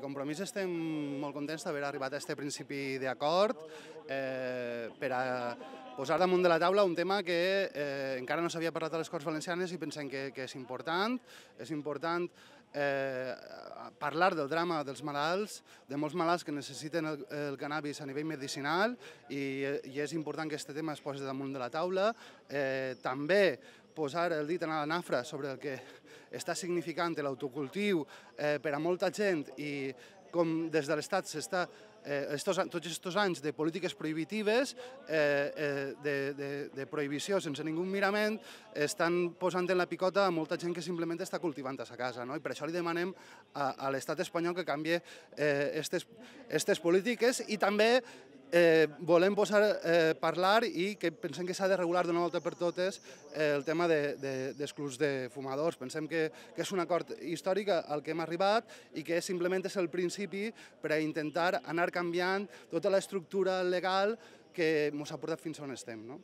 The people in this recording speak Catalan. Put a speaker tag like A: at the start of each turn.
A: Compromís estem molt contents d'haver arribat a aquest principi d'acord eh, per a posar damunt de la taula un tema que eh, encara no s'havia parlat a les Corts Valencianes i pensem que, que és important. És important eh, parlar del drama dels malalts, de molts malalts que necessiten el, el cannabis a nivell medicinal i, eh, i és important que aquest tema es posi damunt de la taula. Eh, també posar el dit en la nafra sobre el que està significant l'autocultiu eh, per a molta gent i com des de l'Estat s'està eh, estos, tots aquests anys de polítiques prohibitives, eh, eh, de, de, de prohibició sense ningú mirament, estan posant en la picota a molta gent que simplement està cultivant a sa casa. No? I per això li demanem a, a l'estat espanyol que canvi aquestes eh, estes polítiques i també Eh, volem posar, eh, parlar i que pensem que s'ha de regular d'una volta per totes eh, el tema d'esclus de, de, de fumadors. Pensem que, que és un acord històric al que hem arribat i que simplement és el principi per a intentar anar canviant tota l'estructura legal que ens ha portat fins on estem. No?